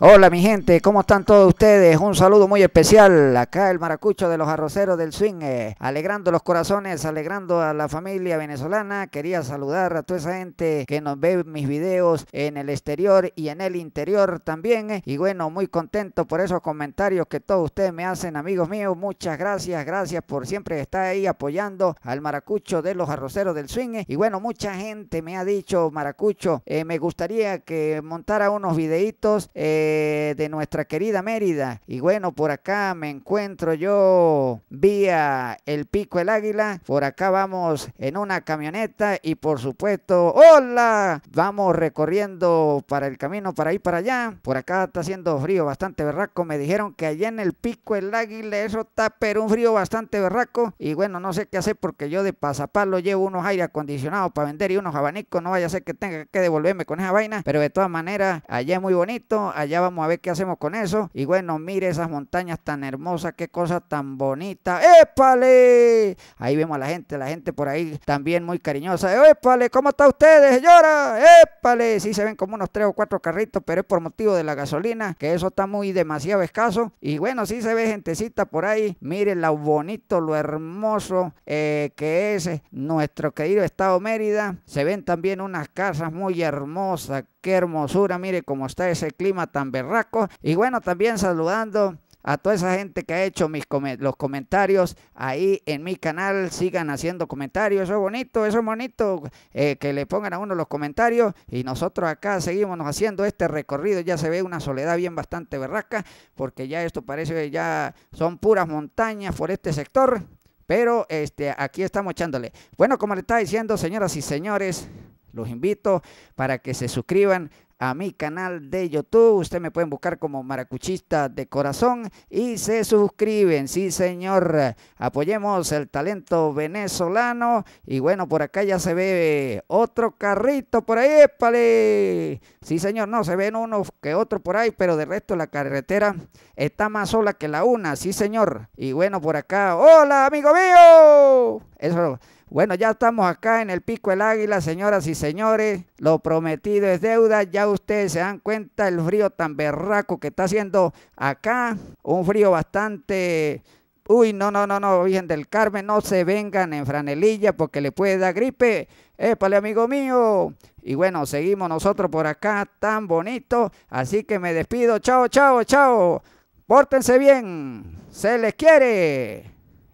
Hola mi gente, ¿cómo están todos ustedes? Un saludo muy especial. Acá el maracucho de los arroceros del swing, eh, alegrando los corazones, alegrando a la familia venezolana. Quería saludar a toda esa gente que nos ve mis videos en el exterior y en el interior también. Eh. Y bueno, muy contento por esos comentarios que todos ustedes me hacen, amigos míos. Muchas gracias, gracias por siempre estar ahí apoyando al maracucho de los arroceros del swing. Eh. Y bueno, mucha gente me ha dicho, maracucho, me gustaría que montara unos videitos. Eh, de, nuestra querida Mérida. Y bueno, por acá me encuentro yo vía el Pico el Águila. Por acá vamos en una camioneta y por supuesto, hola, vamos recorriendo para el camino para ir para allá. Por acá está haciendo frío bastante berraco. Me dijeron que allá en el Pico el Águila eso está pero un frío bastante berraco. Y bueno, no sé qué hacer porque yo de pasapalo llevo unos aire acondicionados para vender y unos abanicos. No vaya a ser que tenga que devolverme con esa vaina. Pero de todas maneras, allá es muy bonito. Allá ya vamos a ver qué hacemos con eso. Y bueno, mire esas montañas tan hermosas, qué cosa tan bonita. ¡Épale! Ahí vemos a la gente, la gente por ahí también muy cariñosa. ¡Épale! ¿Cómo está ustedes, señora? ¡Épale! Sí se ven como unos tres o cuatro carritos, pero es por motivo de la gasolina, que eso está muy demasiado escaso. Y bueno, sí se ve gentecita por ahí. Miren lo bonito, lo hermoso eh, que es eh, nuestro querido estado Mérida. Se ven también unas casas muy hermosas, qué hermosura, mire cómo está ese clima tan berraco. Y bueno, también saludando a toda esa gente que ha hecho mis los comentarios ahí en mi canal. Sigan haciendo comentarios, eso es bonito, eso es bonito eh, que le pongan a uno los comentarios. Y nosotros acá seguimos haciendo este recorrido. Ya se ve una soledad bien bastante berraca, porque ya esto parece que ya son puras montañas por este sector. Pero este, aquí estamos echándole. Bueno, como le estaba diciendo, señoras y señores, los invito para que se suscriban a mi canal de YouTube. Ustedes me pueden buscar como Maracuchista de Corazón y se suscriben. Sí, señor. Apoyemos el talento venezolano. Y bueno, por acá ya se ve otro carrito por ahí. ¡Épale! Sí, señor. No, se ven uno que otro por ahí, pero de resto la carretera está más sola que la una. Sí, señor. Y bueno, por acá. ¡Hola, amigo mío! Eso bueno, ya estamos acá en el Pico del Águila, señoras y señores. Lo prometido es deuda. Ya ustedes se dan cuenta el frío tan berraco que está haciendo acá. Un frío bastante... Uy, no, no, no, no, Virgen del Carmen, no se vengan en franelilla porque le puede dar gripe. Épale, amigo mío. Y bueno, seguimos nosotros por acá tan bonito. Así que me despido. Chao, chao, chao. Pórtense bien. Se les quiere.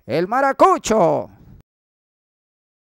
El maracucho.